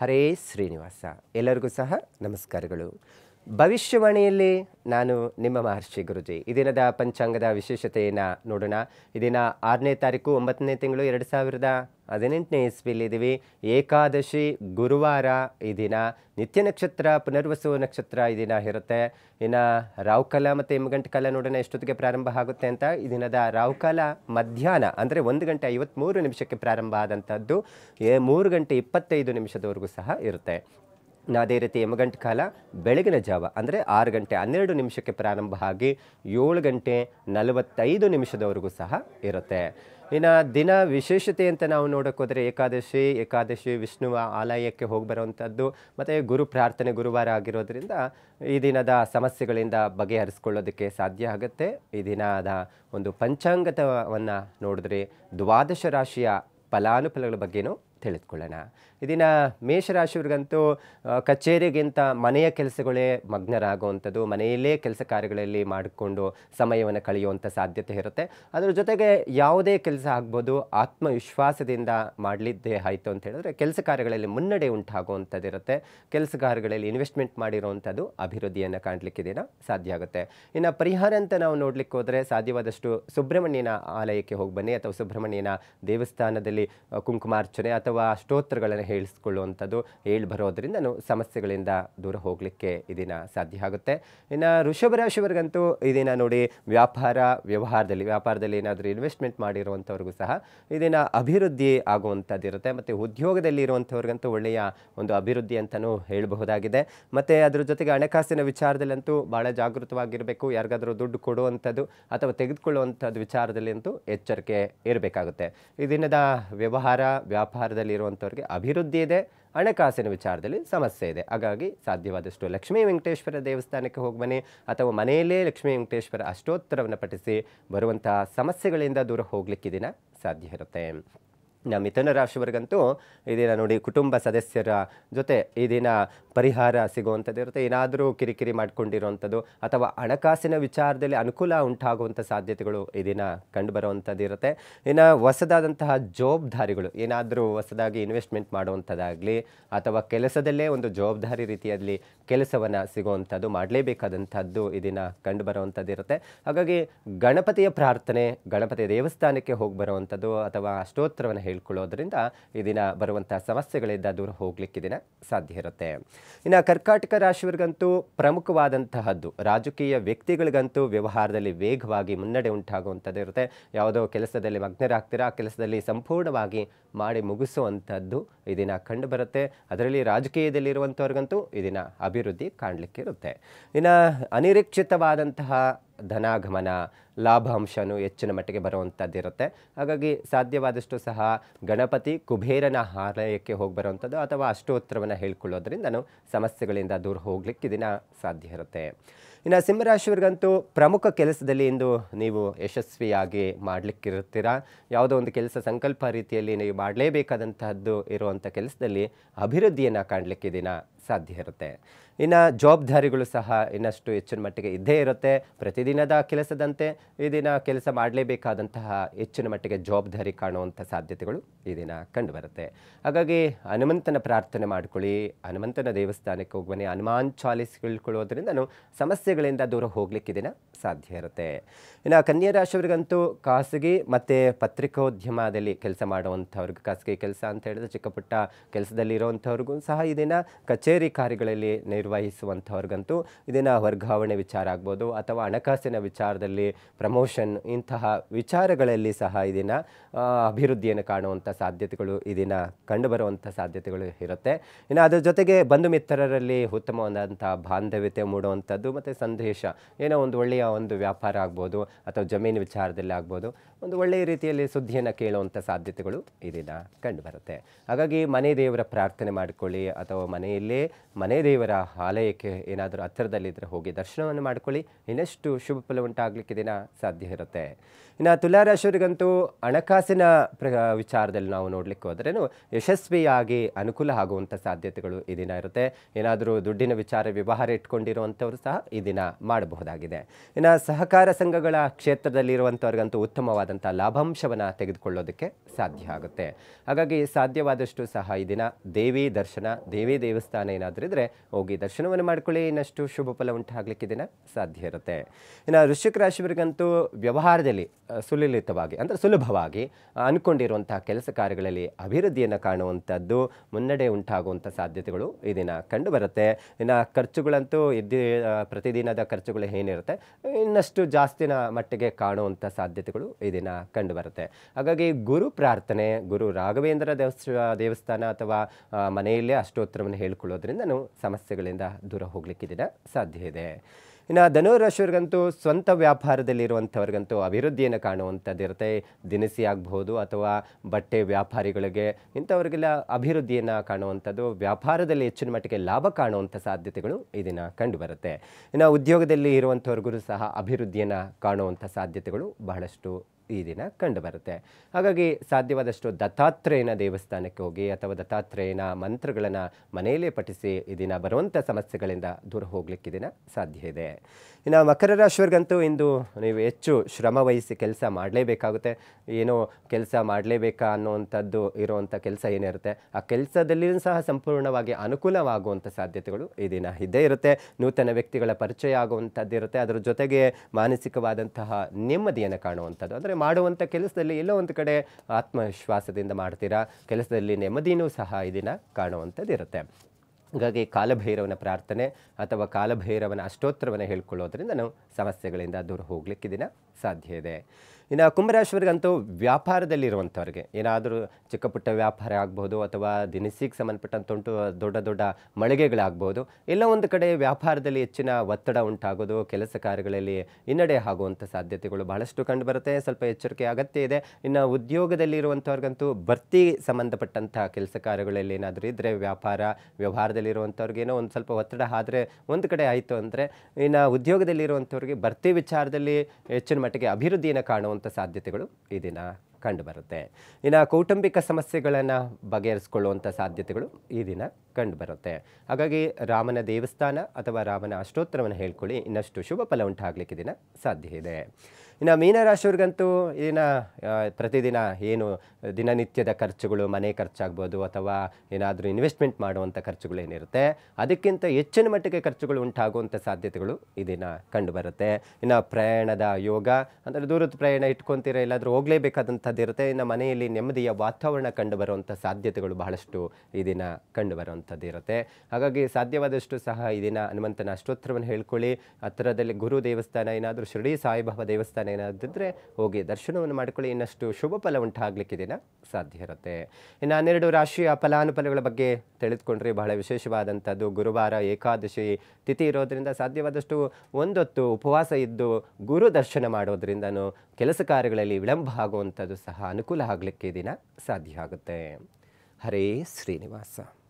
ಹರೇ ಶ್ರೀನಿವಾಸ ಎಲ್ಲರಿಗೂ ಸಹ ನಮಸ್ಕಾರಗಳು ಭವಿಷ್ಯವಾಣಿಯಲ್ಲಿ ನಾನು ನಿಮ್ಮ ಮಹರ್ಷಿ ಗುರುಜಿ ಈ ದಿನದ ಪಂಚಾಂಗದ ವಿಶೇಷತೆಯನ್ನು ನೋಡೋಣ ದಿನ ಆರನೇ ತಾರೀಕು ಒಂಬತ್ತನೇ ತಿಂಗಳು ಎರಡು ಸಾವಿರದ ಹದಿನೆಂಟನೇ ಇದ್ದೀವಿ ಏಕಾದಶಿ ಗುರುವಾರ ಈ ದಿನ ನಿತ್ಯ ನಕ್ಷತ್ರ ಪುನರ್ವಸು ನಕ್ಷತ್ರ ಈ ದಿನ ಇರುತ್ತೆ ಇನ್ನು ರಾಹುಕಾಲ ಮತ್ತು ಎಂಗಂಟು ಕಾಲ ನೋಡೋಣ ಎಷ್ಟೊತ್ತಿಗೆ ಪ್ರಾರಂಭ ಆಗುತ್ತೆ ಅಂತ ಈ ದಿನದ ರಾಹುಕಾಲ ಮಧ್ಯಾಹ್ನ ಅಂದರೆ ಒಂದು ಗಂಟೆ ಐವತ್ತ್ಮೂರು ನಿಮಿಷಕ್ಕೆ ಪ್ರಾರಂಭ ಆದಂಥದ್ದು ಮೂರು ಗಂಟೆ ಇಪ್ಪತ್ತೈದು ನಿಮಿಷದವರೆಗೂ ಸಹ ಇರುತ್ತೆ ಅದೇ ರೀತಿ ಎಮಗಂಟ್ ಕಾಲ ಬೆಳಗಿನ ಜಾವ ಅಂದರೆ ಆರು ಗಂಟೆ ಹನ್ನೆರಡು ನಿಮಿಷಕ್ಕೆ ಪ್ರಾರಂಭ ಆಗಿ ಏಳು ಗಂಟೆ ನಲವತ್ತೈದು ನಿಮಿಷದವರೆಗೂ ಸಹ ಇರುತ್ತೆ ಇನ್ನು ದಿನ ವಿಶೇಷತೆ ಅಂತ ನಾವು ನೋಡೋಕ್ಕೋದ್ರೆ ಏಕಾದಶಿ ಏಕಾದಶಿ ವಿಷ್ಣುವ ಆಲಯಕ್ಕೆ ಹೋಗಿ ಬರುವಂಥದ್ದು ಮತ್ತು ಗುರು ಪ್ರಾರ್ಥನೆ ಗುರುವಾರ ಆಗಿರೋದ್ರಿಂದ ಈ ದಿನದ ಸಮಸ್ಯೆಗಳಿಂದ ಬಗೆಹರಿಸ್ಕೊಳ್ಳೋದಕ್ಕೆ ಸಾಧ್ಯ ಆಗುತ್ತೆ ಈ ದಿನದ ಒಂದು ಪಂಚಾಂಗತವನ್ನು ನೋಡಿದ್ರೆ ದ್ವಾದಶ ರಾಶಿಯ ಫಲಾನುಫಲಗಳ ಬಗ್ಗೆಯೂ ತಿಳಿದುಕೊಳ್ಳೋಣ ಇದನ್ನು ಮೇಷರಾಶಿಯವ್ರಿಗಂತೂ ಕಚೇರಿಗಿಂತ ಮನೆಯ ಕೆಲಸಗಳೇ ಮಗ್ನರಾಗುವಂಥದ್ದು ಮನೆಯಲ್ಲೇ ಕೆಲಸ ಕಾರ್ಯಗಳಲ್ಲಿ ಮಾಡಿಕೊಂಡು ಸಮಯವನ್ನು ಕಳೆಯುವಂಥ ಸಾಧ್ಯತೆ ಇರುತ್ತೆ ಅದರ ಜೊತೆಗೆ ಯಾವುದೇ ಕೆಲಸ ಆಗ್ಬೋದು ಆತ್ಮವಿಶ್ವಾಸದಿಂದ ಮಾಡಲಿದ್ದೇ ಆಯಿತು ಅಂತ ಹೇಳಿದ್ರೆ ಕೆಲಸ ಕಾರ್ಯಗಳಲ್ಲಿ ಮುನ್ನಡೆ ಉಂಟಾಗುವಂಥದ್ದಿರುತ್ತೆ ಕೆಲಸ ಕಾರ್ಯಗಳಲ್ಲಿ ಇನ್ವೆಸ್ಟ್ಮೆಂಟ್ ಮಾಡಿರುವಂಥದ್ದು ಅಭಿವೃದ್ಧಿಯನ್ನು ಕಾಣಲಿಕ್ಕೆ ದಿನ ಸಾಧ್ಯ ಆಗುತ್ತೆ ಇನ್ನು ಪರಿಹಾರ ಅಂತ ನಾವು ನೋಡಲಿಕ್ಕೆ ಹೋದರೆ ಸಾಧ್ಯವಾದಷ್ಟು ಸುಬ್ರಹ್ಮಣ್ಯನ ಆಲಯಕ್ಕೆ ಹೋಗಿ ಬನ್ನಿ ಅಥವಾ ಸುಬ್ರಹ್ಮಣ್ಯನ ದೇವಸ್ಥಾನದಲ್ಲಿ ಕುಂಕುಮಾರ್ಚನೆ ಅಥವಾ ಸ್ತೋತ್ರಗಳನ್ನು ಹೇಳಿಸ್ಕೊಳ್ಳುವಂಥದ್ದು ಹೇಳಿ ಬರೋದರಿಂದ ಸಮಸ್ಯೆಗಳಿಂದ ದೂರ ಹೋಗಲಿಕ್ಕೆ ಇದನ್ನು ಸಾಧ್ಯ ಆಗುತ್ತೆ ಇನ್ನು ವೃಷಭರಾಶಿವರಿಗಂತೂ ಇದಿನ ನೋಡಿ ವ್ಯಾಪಾರ ವ್ಯವಹಾರದಲ್ಲಿ ವ್ಯಾಪಾರದಲ್ಲಿ ಏನಾದರೂ ಇನ್ವೆಸ್ಟ್ಮೆಂಟ್ ಮಾಡಿರುವಂಥವ್ರಿಗೂ ಸಹ ಇದನ್ನು ಅಭಿವೃದ್ಧಿ ಆಗುವಂಥದ್ದಿರುತ್ತೆ ಮತ್ತು ಉದ್ಯೋಗದಲ್ಲಿ ಇರುವಂಥವ್ರಿಗಂತೂ ಒಳ್ಳೆಯ ಒಂದು ಅಭಿವೃದ್ಧಿ ಅಂತಲೂ ಹೇಳಬಹುದಾಗಿದೆ ಮತ್ತು ಅದ್ರ ಜೊತೆಗೆ ಹಣಕಾಸಿನ ವಿಚಾರದಲ್ಲಂತೂ ಭಾಳ ಜಾಗೃತವಾಗಿರಬೇಕು ಯಾರಿಗಾದರೂ ದುಡ್ಡು ಕೊಡುವಂಥದ್ದು ಅಥವಾ ತೆಗೆದುಕೊಳ್ಳುವಂಥದ್ದು ವಿಚಾರದಲ್ಲಿ ಅಂತೂ ಎಚ್ಚರಿಕೆ ಇರಬೇಕಾಗುತ್ತೆ ಈ ದಿನದ ವ್ಯವಹಾರ ವ್ಯಾಪಾರದಲ್ಲಿ ಇರುವಂಥವ್ರಿಗೆ ಅಭಿವೃದ್ಧಿ ಅಭಿವೃದ್ಧಿ ಇದೆ ಹಣಕಾಸಿನ ವಿಚಾರದಲ್ಲಿ ಸಮಸ್ಯೆ ಇದೆ ಹಾಗಾಗಿ ಸಾಧ್ಯವಾದಷ್ಟು ಲಕ್ಷ್ಮೀ ವೆಂಕಟೇಶ್ವರ ದೇವಸ್ಥಾನಕ್ಕೆ ಹೋಗಿ ಬನ್ನಿ ಅಥವಾ ಮನೆಯಲ್ಲೇ ಲಕ್ಷ್ಮೀ ವೆಂಕಟೇಶ್ವರ ಅಷ್ಟೋತ್ತರವನ್ನು ಪಠಿಸಿ ಬರುವಂತಹ ಸಮಸ್ಯೆಗಳಿಂದ ದೂರ ಹೋಗ್ಲಿಕ್ಕೆ ದಿನ ಸಾಧ್ಯ ಇರುತ್ತೆ ನಮ್ಮ ಮಿಥುನ ರಾಶಿವರ್ಗಂತೂ ಈ ನೋಡಿ ಕುಟುಂಬ ಸದಸ್ಯರ ಜೊತೆ ಈ ದಿನ ಪರಿಹಾರ ಸಿಗುವಂಥದ್ದು ಇರುತ್ತೆ ಏನಾದರೂ ಕಿರಿಕಿರಿ ಮಾಡ್ಕೊಂಡಿರುವಂಥದ್ದು ಅಥವಾ ಹಣಕಾಸಿನ ವಿಚಾರದಲ್ಲಿ ಅನುಕೂಲ ಉಂಟಾಗುವಂಥ ಸಾಧ್ಯತೆಗಳು ಇದನ್ನು ಕಂಡುಬರುವಂಥದ್ದು ಇರುತ್ತೆ ಇನ್ನು ಹೊಸದಾದಂತಹ ಜವಾಬ್ದಾರಿಗಳು ಏನಾದರೂ ಹೊಸದಾಗಿ ಇನ್ವೆಸ್ಟ್ಮೆಂಟ್ ಮಾಡುವಂಥದ್ದಾಗಲಿ ಅಥವಾ ಕೆಲಸದಲ್ಲೇ ಒಂದು ಜವಾಬ್ದಾರಿ ರೀತಿಯಲ್ಲಿ ಕೆಲಸವನ್ನು ಸಿಗುವಂಥದ್ದು ಮಾಡಲೇಬೇಕಾದಂಥದ್ದು ಇದನ್ನು ಕಂಡುಬರುವಂಥದ್ದು ಇರುತ್ತೆ ಹಾಗಾಗಿ ಗಣಪತಿಯ ಪ್ರಾರ್ಥನೆ ಗಣಪತಿಯ ದೇವಸ್ಥಾನಕ್ಕೆ ಹೋಗಿ ಬರುವಂಥದ್ದು ಅಥವಾ ಅಷ್ಟೋತ್ತರವನ್ನು ಹೇಳ್ಕೊಳ್ಳೋದ್ರಿಂದ ಇದನ್ನು ಬರುವಂಥ ಸಮಸ್ಯೆಗಳಿಂದ ದೂರ ಇದನ್ನು ಸಾಧ್ಯ ಇರುತ್ತೆ ಇನ್ನು ಕರ್ಕಾಟಕ ರಾಶಿಯವರಿಗಂತೂ ಪ್ರಮುಖವಾದಂತಹದ್ದು ರಾಜಕೀಯ ವ್ಯಕ್ತಿಗಳಿಗಂತೂ ವ್ಯವಹಾರದಲ್ಲಿ ವೇಗವಾಗಿ ಮುನ್ನಡೆ ಉಂಟಾಗುವಂಥದ್ದು ಇರುತ್ತೆ ಯಾವುದೋ ಕೆಲಸದಲ್ಲಿ ಮಗ್ನರಾಗ್ತೀರಾ ಆ ಕೆಲಸದಲ್ಲಿ ಸಂಪೂರ್ಣವಾಗಿ ಮಾಡಿ ಮುಗಿಸುವಂಥದ್ದು ಇದನ್ನು ಕಂಡು ಬರುತ್ತೆ ಅದರಲ್ಲಿ ರಾಜಕೀಯದಲ್ಲಿರುವಂಥವ್ರಿಗಂತೂ ಇದನ್ನು ಅಭಿವೃದ್ಧಿ ಕಾಣಲಿಕ್ಕಿರುತ್ತೆ ಇನ್ನು ಅನಿರೀಕ್ಷಿತವಾದಂತಹ ಧನಾಗಮನ ಲಾಭಾಂಶನೂ ಹೆಚ್ಚಿನ ಮಟ್ಟಿಗೆ ಬರುವಂಥದ್ದಿರುತ್ತೆ ಹಾಗಾಗಿ ಸಾಧ್ಯವಾದಷ್ಟು ಸಹ ಗಣಪತಿ ಕುಬೇರನ ಆಲಯಕ್ಕೆ ಹೋಗಿ ಬರುವಂಥದ್ದು ಅಥವಾ ಅಷ್ಟೋತ್ತರವನ್ನು ಹೇಳ್ಕೊಳ್ಳೋದ್ರಿಂದ ಸಮಸ್ಯೆಗಳಿಂದ ದೂರ ಹೋಗ್ಲಿಕ್ಕೆ ದಿನ ಸಾಧ್ಯ ಇರುತ್ತೆ ಇನ್ನು ಸಿಂಹರಾಶಿವರಿಗಂತೂ ಪ್ರಮುಖ ಕೆಲಸದಲ್ಲಿ ಇಂದು ನೀವು ಯಶಸ್ವಿಯಾಗಿ ಮಾಡಲಿಕ್ಕಿರುತ್ತೀರಾ ಯಾವುದೋ ಒಂದು ಕೆಲಸ ಸಂಕಲ್ಪ ರೀತಿಯಲ್ಲಿ ನೀವು ಮಾಡಲೇಬೇಕಾದಂತಹದ್ದು ಇರುವಂಥ ಕೆಲಸದಲ್ಲಿ ಅಭಿವೃದ್ಧಿಯನ್ನು ಕಾಣಲಿಕ್ಕೆ ದಿನ ಸಾಧ್ಯ ಇರುತ್ತೆ ಇನ್ನು ಜವಾಬ್ದಾರಿಗಳು ಸಹ ಇನ್ನಷ್ಟು ಹೆಚ್ಚಿನ ಮಟ್ಟಿಗೆ ಇದ್ದೇ ಇರುತ್ತೆ ಪ್ರತಿದಿನದ ಕೆಲಸದಂತೆ ಈ ದಿನ ಕೆಲಸ ಮಾಡಲೇಬೇಕಾದಂತಹ ಹೆಚ್ಚಿನ ಮಟ್ಟಿಗೆ ಜವಾಬ್ದಾರಿ ಕಾಣುವಂಥ ಸಾಧ್ಯತೆಗಳು ಈ ದಿನ ಕಂಡುಬರುತ್ತೆ ಹಾಗಾಗಿ ಹನುಮಂತನ ಪ್ರಾರ್ಥನೆ ಮಾಡ್ಕೊಳ್ಳಿ ಹನುಮಂತನ ದೇವಸ್ಥಾನಕ್ಕೆ ಹೋಗ್ಬನ್ನಿ ಹನುಮಾನ್ ಚಾಲೀಸ್ ಸಮಸ್ಯೆಗಳಿಂದ ದೂರ ಹೋಗ್ಲಿಕ್ಕೆ ದಿನ ಸಾಧ್ಯ ಇರುತ್ತೆ ಇನ್ನು ಕನ್ಯಾ ರಾಶಿಯವರಿಗಂತೂ ಖಾಸಗಿ ಮತ್ತು ಪತ್ರಿಕೋದ್ಯಮದಲ್ಲಿ ಕೆಲಸ ಮಾಡುವಂಥವ್ರಿಗೆ ಖಾಸಗಿ ಕೆಲಸ ಅಂತ ಹೇಳಿದ್ರೆ ಚಿಕ್ಕಪುಟ್ಟ ಕೆಲಸದಲ್ಲಿರುವಂಥವ್ರಿಗೂ ಕೆಲಸದಲ್ಲಿ ಸಹ ಈ ದಿನ ಕಚೇರಿ ಕಚೇರಿ ಕಾರ್ಯಗಳಲ್ಲಿ ನಿರ್ವಹಿಸುವಂಥವ್ರಿಗಂತೂ ಇದನ್ನು ವರ್ಗಾವಣೆ ವಿಚಾರ ಆಗ್ಬೋದು ಅಥವಾ ಹಣಕಾಸಿನ ವಿಚಾರದಲ್ಲಿ ಪ್ರಮೋಷನ್ ಇಂತಹ ವಿಚಾರಗಳಲ್ಲಿ ಸಹ ಇದನ್ನು ಅಭಿವೃದ್ಧಿಯನ್ನು ಕಾಣುವಂಥ ಸಾಧ್ಯತೆಗಳು ಇದನ್ನು ಕಂಡುಬರುವಂಥ ಸಾಧ್ಯತೆಗಳು ಇರುತ್ತೆ ಇನ್ನು ಅದರ ಜೊತೆಗೆ ಬಂಧು ಮಿತ್ರರಲ್ಲಿ ಉತ್ತಮವಾದಂಥ ಬಾಂಧವ್ಯತೆ ಮೂಡುವಂಥದ್ದು ಮತ್ತು ಸಂದೇಶ ಏನೋ ಒಂದು ಒಳ್ಳೆಯ ಒಂದು ವ್ಯಾಪಾರ ಆಗ್ಬೋದು ಅಥವಾ ಜಮೀನು ವಿಚಾರದಲ್ಲಿ ಆಗ್ಬೋದು ಒಂದು ಒಳ್ಳೆಯ ರೀತಿಯಲ್ಲಿ ಸುದ್ದಿಯನ್ನು ಕೇಳುವಂಥ ಸಾಧ್ಯತೆಗಳು ಇದನ್ನು ಕಂಡುಬರುತ್ತೆ ಹಾಗಾಗಿ ಮನೆ ದೇವರ ಪ್ರಾರ್ಥನೆ ಮಾಡಿಕೊಳ್ಳಿ ಅಥವಾ ಮನೆಯಲ್ಲಿ ಮನೆ ದೇವರ ಆಲಯಕ್ಕೆ ಏನಾದರೂ ಹತ್ತಿರದಲ್ಲಿದ್ದರೆ ಹೋಗಿ ದರ್ಶನವನ್ನು ಮಾಡಿಕೊಳ್ಳಿ ಇನ್ನಷ್ಟು ಶುಭ ಫಲ ಉಂಟಾಗಲಿಕ್ಕೆ ದಿನ ಸಾಧ್ಯ ಇರುತ್ತೆ ಇನ್ನು ತುಲಾರಾಶಿಯವರಿಗಂತೂ ಹಣಕಾಸಿನ ಪ್ರ ವಿಚಾರದಲ್ಲಿ ನಾವು ನೋಡಲಿಕ್ಕೆ ಹೋದ್ರೂ ಯಶಸ್ವಿಯಾಗಿ ಅನುಕೂಲ ಆಗುವಂಥ ಸಾಧ್ಯತೆಗಳು ಈ ದಿನ ಇರುತ್ತೆ ಏನಾದರೂ ದುಡ್ಡಿನ ವಿಚಾರ ವ್ಯವಹಾರ ಇಟ್ಕೊಂಡಿರುವಂಥವ್ರು ಸಹ ಈ ದಿನ ಮಾಡಬಹುದಾಗಿದೆ ಇನ್ನು ಸಹಕಾರ ಸಂಘಗಳ ಕ್ಷೇತ್ರದಲ್ಲಿರುವಂಥವ್ರಿಗಂತೂ ಉತ್ತಮವಾದಂಥ ಲಾಭಾಂಶವನ್ನು ತೆಗೆದುಕೊಳ್ಳೋದಕ್ಕೆ ಸಾಧ್ಯ ಆಗುತ್ತೆ ಹಾಗಾಗಿ ಸಾಧ್ಯವಾದಷ್ಟು ಸಹ ಈ ದಿನ ದೇವಿ ದರ್ಶನ ದೇವಿ ದೇವಸ್ಥಾನ ಏನಾದರೂ ಇದ್ದರೆ ಹೋಗಿ ದರ್ಶನವನ್ನು ಮಾಡಿಕೊಳ್ಳಿ ಇನ್ನಷ್ಟು ಶುಭ ಫಲ ಉಂಟಾಗಲಿಕ್ಕೆ ದಿನ ಸಾಧ್ಯ ಇರುತ್ತೆ ಇನ್ನು ವೃಶ್ಚಿಕ ರಾಶಿಯವರಿಗಂತೂ ವ್ಯವಹಾರದಲ್ಲಿ ಸುಲಲಿತವಾಗಿ ಅಂದರೆ ಸುಲಭವಾಗಿ ಅಂದ್ಕೊಂಡಿರುವಂತಹ ಕೆಲಸ ಕಾರ್ಯಗಳಲ್ಲಿ ಅಭಿವೃದ್ಧಿಯನ್ನು ಕಾಣುವಂಥದ್ದು ಮುನ್ನಡೆ ಉಂಟಾಗುವಂಥ ಸಾಧ್ಯತೆಗಳು ಈ ದಿನ ಕಂಡುಬರುತ್ತೆ ಇನ್ನು ಖರ್ಚುಗಳಂತೂ ಇದ್ದ ಪ್ರತಿದಿನದ ಖರ್ಚುಗಳು ಏನಿರುತ್ತೆ ಇನ್ನಷ್ಟು ಜಾಸ್ತಿನ ಮಟ್ಟಿಗೆ ಕಾಣುವಂಥ ಸಾಧ್ಯತೆಗಳು ಈ ದಿನ ಕಂಡುಬರುತ್ತೆ ಹಾಗಾಗಿ ಗುರು ಪ್ರಾರ್ಥನೆ ಗುರು ರಾಘವೇಂದ್ರ ದೇವಸ್ ದೇವಸ್ಥಾನ ಅಥವಾ ಮನೆಯಲ್ಲೇ ಅಷ್ಟೋತ್ತರವನ್ನು ಹೇಳ್ಕೊಳ್ಳೋದು ಮಾಡೋದ್ರಿಂದ ಸಮಸ್ಯೆಗಳಿಂದ ದೂರ ಹೋಗಲಿಕ್ಕಿದಿನ ಸಾಧ್ಯ ಇದೆ ಇನ್ನು ಧನುರಾಶಿಯವ್ರಿಗಂತೂ ಸ್ವಂತ ವ್ಯಾಪಾರದಲ್ಲಿರುವಂಥವ್ರಿಗಂತೂ ಅಭಿವೃದ್ಧಿಯನ್ನು ಕಾಣುವಂಥದ್ದಿರುತ್ತೆ ದಿನಸಿ ಆಗ್ಬೋದು ಅಥವಾ ಬಟ್ಟೆ ವ್ಯಾಪಾರಿಗಳಿಗೆ ಇಂಥವ್ರಿಗೆಲ್ಲ ಅಭಿವೃದ್ಧಿಯನ್ನು ಕಾಣುವಂಥದ್ದು ವ್ಯಾಪಾರದಲ್ಲಿ ಹೆಚ್ಚಿನ ಮಟ್ಟಿಗೆ ಲಾಭ ಕಾಣುವಂಥ ಸಾಧ್ಯತೆಗಳು ಇದನ್ನು ಕಂಡುಬರುತ್ತೆ ಇನ್ನು ಉದ್ಯೋಗದಲ್ಲಿ ಇರುವಂಥವ್ರಿಗೂ ಸಹ ಅಭಿವೃದ್ಧಿಯನ್ನು ಕಾಣುವಂಥ ಸಾಧ್ಯತೆಗಳು ಬಹಳಷ್ಟು ಈ ದಿನ ಕಂಡುಬರುತ್ತೆ ಹಾಗಾಗಿ ಸಾಧ್ಯವಾದಷ್ಟು ದತ್ತಾತ್ರೇಯನ ದೇವಸ್ಥಾನಕ್ಕೆ ಹೋಗಿ ಅಥವಾ ದತ್ತಾತ್ರೇಯನ ಮಂತ್ರಗಳನ್ನು ಮನೆಯಲ್ಲೇ ಪಠಿಸಿ ಈ ದಿನ ಬರುವಂಥ ಸಮಸ್ಯೆಗಳಿಂದ ದೂರ ಹೋಗ್ಲಿಕ್ಕೆ ದಿನ ಸಾಧ್ಯ ಇದೆ ಇನ್ನು ಮಕರ ರಾಶಿಯವ್ರಿಗಂತೂ ಇಂದು ನೀವು ಹೆಚ್ಚು ಶ್ರಮ ವಹಿಸಿ ಕೆಲಸ ಮಾಡಲೇಬೇಕಾಗುತ್ತೆ ಏನೋ ಕೆಲಸ ಮಾಡಲೇಬೇಕಾ ಅನ್ನುವಂಥದ್ದು ಇರುವಂಥ ಕೆಲಸ ಏನಿರುತ್ತೆ ಆ ಕೆಲಸದಲ್ಲಿಯೂ ಸಹ ಸಂಪೂರ್ಣವಾಗಿ ಅನುಕೂಲವಾಗುವಂಥ ಸಾಧ್ಯತೆಗಳು ಈ ದಿನ ಇದ್ದೇ ಇರುತ್ತೆ ನೂತನ ವ್ಯಕ್ತಿಗಳ ಪರಿಚಯ ಆಗುವಂಥದ್ದು ಇರುತ್ತೆ ಅದರ ಜೊತೆಗೆ ಮಾನಸಿಕವಾದಂತಹ ನೆಮ್ಮದಿಯನ್ನು ಕಾಣುವಂಥದ್ದು ಅಂದರೆ ಅಂದರೆ ಮಾಡುವಂಥ ಕೆಲಸದಲ್ಲಿ ಎಲ್ಲೋ ಒಂದು ಕಡೆ ಆತ್ಮವಿಶ್ವಾಸದಿಂದ ಮಾಡ್ತೀರಾ ಕೆಲಸದಲ್ಲಿ ನೆಮ್ಮದಿನೂ ಸಹ ಇದನ್ನ ಇರುತ್ತೆ ಹಾಗಾಗಿ ಕಾಲಭೈರವನ ಪ್ರಾರ್ಥನೆ ಅಥವಾ ಕಾಲಭೈರವನ ಅಷ್ಟೋತ್ತರವನ್ನು ಹೇಳ್ಕೊಳ್ಳೋದ್ರಿಂದ ನಾವು ಸಮಸ್ಯೆಗಳಿಂದ ದೂರ ಹೋಗ್ಲಿಕ್ಕೆ ಇದನ್ನು ಸಾಧ್ಯ ಇದೆ ಇನ್ನು ಕುಂಭರಾಶಿಯವರಿಗಂತೂ ವ್ಯಾಪಾರದಲ್ಲಿರುವಂಥವ್ರಿಗೆ ಏನಾದರೂ ಚಿಕ್ಕ ಪುಟ್ಟ ವ್ಯಾಪಾರ ಆಗ್ಬೋದು ಅಥವಾ ದಿನಸಿಗೆ ಸಂಬಂಧಪಟ್ಟಂಥ ಉಂಟು ದೊಡ್ಡ ದೊಡ್ಡ ಮಳಿಗೆಗಳಾಗ್ಬೋದು ಎಲ್ಲ ಒಂದು ಕಡೆ ವ್ಯಾಪಾರದಲ್ಲಿ ಹೆಚ್ಚಿನ ಒತ್ತಡ ಉಂಟಾಗೋದು ಕೆಲಸ ಕಾರ್ಯಗಳಲ್ಲಿ ಹಿನ್ನಡೆ ಆಗುವಂಥ ಸಾಧ್ಯತೆಗಳು ಬಹಳಷ್ಟು ಕಂಡುಬರುತ್ತೆ ಸ್ವಲ್ಪ ಎಚ್ಚರಿಕೆ ಅಗತ್ಯ ಇದೆ ಇನ್ನು ಉದ್ಯೋಗದಲ್ಲಿರುವಂಥವ್ರಿಗಂತೂ ಭರ್ತಿ ಸಂಬಂಧಪಟ್ಟಂಥ ಕೆಲಸ ಕಾರ್ಯಗಳಲ್ಲಿ ಏನಾದರೂ ಇದ್ದರೆ ವ್ಯಾಪಾರ ವ್ಯವಹಾರದಲ್ಲಿರುವಂಥವ್ರಿಗೇನೋ ಒಂದು ಸ್ವಲ್ಪ ಒತ್ತಡ ಆದರೆ ಒಂದು ಕಡೆ ಆಯಿತು ಅಂದರೆ ಇನ್ನು ಉದ್ಯೋಗದಲ್ಲಿರುವಂಥವ್ರಿಗೆ ಭರ್ತಿ ವಿಚಾರದಲ್ಲಿ ಹೆಚ್ಚಿನ ಮಟ್ಟಿಗೆ ಅಭಿವೃದ್ಧಿಯನ್ನು ಕಾಣುವಂಥ ಸಾಧ್ಯತೆಗಳು ಈ ದಿನ ಕಂಡುಬರುತ್ತೆ ಇನ್ನು ಕೌಟುಂಬಿಕ ಸಮಸ್ಯೆಗಳನ್ನು ಬಗೆಹರಿಸ್ಕೊಳ್ಳುವಂಥ ಸಾಧ್ಯತೆಗಳು ಈ ದಿನ ಕಂಡುಬರುತ್ತೆ ಹಾಗಾಗಿ ರಾಮನ ದೇವಸ್ಥಾನ ಅಥವಾ ರಾಮನ ಅಷ್ಟೋತ್ತರವನ್ನು ಹೇಳ್ಕೊಳ್ಳಿ ಇನ್ನಷ್ಟು ಶುಭ ಫಲ ಉಂಟಾಗಲಿಕ್ಕೆ ದಿನ ಸಾಧ್ಯ ಇದೆ ಇನ್ನು ಮೀನರಾಶಿಯವ್ರಿಗಂತೂ ಇನ್ನು ಪ್ರತಿದಿನ ಏನು ದಿನನಿತ್ಯದ ಖರ್ಚುಗಳು ಮನೆ ಖರ್ಚಾಗ್ಬೋದು ಅಥವಾ ಏನಾದರೂ ಇನ್ವೆಸ್ಟ್ಮೆಂಟ್ ಮಾಡುವಂಥ ಏನಿರುತ್ತೆ ಅದಕ್ಕಿಂತ ಹೆಚ್ಚಿನ ಮಟ್ಟಿಗೆ ಖರ್ಚುಗಳು ಉಂಟಾಗುವಂಥ ಸಾಧ್ಯತೆಗಳು ಇದನ್ನು ಕಂಡುಬರುತ್ತೆ ಇನ್ನು ಪ್ರಯಾಣದ ಯೋಗ ಅಂದರೆ ದೂರದ ಪ್ರಯಾಣ ಇಟ್ಕೊತೀರ ಎಲ್ಲಾದರೂ ಹೋಗಲೇಬೇಕಾದಂಥದ್ದು ಇರುತ್ತೆ ಇನ್ನು ಮನೆಯಲ್ಲಿ ನೆಮ್ಮದಿಯ ವಾತಾವರಣ ಕಂಡುಬರುವಂಥ ಸಾಧ್ಯತೆಗಳು ಬಹಳಷ್ಟು ಈ ದಿನ ಕಂಡುಬರುವಂಥದ್ದು ಇರುತ್ತೆ ಹಾಗಾಗಿ ಸಾಧ್ಯವಾದಷ್ಟು ಸಹ ಈ ಹನುಮಂತನ ಅಷ್ಟೋತ್ತರವನ್ನು ಹೇಳ್ಕೊಳ್ಳಿ ಹತ್ತಿರದಲ್ಲಿ ಗುರು ದೇವಸ್ಥಾನ ಏನಾದರೂ ಶಿರಡಿ ಸಾಯಿಬಾಬಾ ದೇವಸ್ಥಾನ ಏನಾದ್ರೆ ಹೋಗಿ ದರ್ಶನವನ್ನು ಮಾಡಿಕೊಳ್ಳಿ ಇನ್ನಷ್ಟು ಶುಭ ಫಲ ಉಂಟಾಗಲಿಕ್ಕೆ ದಿನ ಸಾಧ್ಯ ಇರುತ್ತೆ ಇನ್ನು ಹನ್ನೆರಡು ರಾಶಿಯ ಫಲಾನುಫಲಗಳ ಬಗ್ಗೆ ತಿಳಿದುಕೊಂಡ್ರೆ ಬಹಳ ವಿಶೇಷವಾದಂಥದ್ದು ಗುರುವಾರ ಏಕಾದಶಿ ತಿಥಿ ಇರೋದರಿಂದ ಸಾಧ್ಯವಾದಷ್ಟು ಒಂದೊತ್ತು ಉಪವಾಸ ಇದ್ದು ಗುರು ದರ್ಶನ ಮಾಡೋದ್ರಿಂದ ಕೆಲಸ ಕಾರ್ಯಗಳಲ್ಲಿ ವಿಳಂಬ ಆಗುವಂಥದ್ದು ಸಹ ಅನುಕೂಲ ಆಗಲಿಕ್ಕೆ ದಿನ ಸಾಧ್ಯ ಆಗುತ್ತೆ ಹರೇ ಶ್ರೀನಿವಾಸ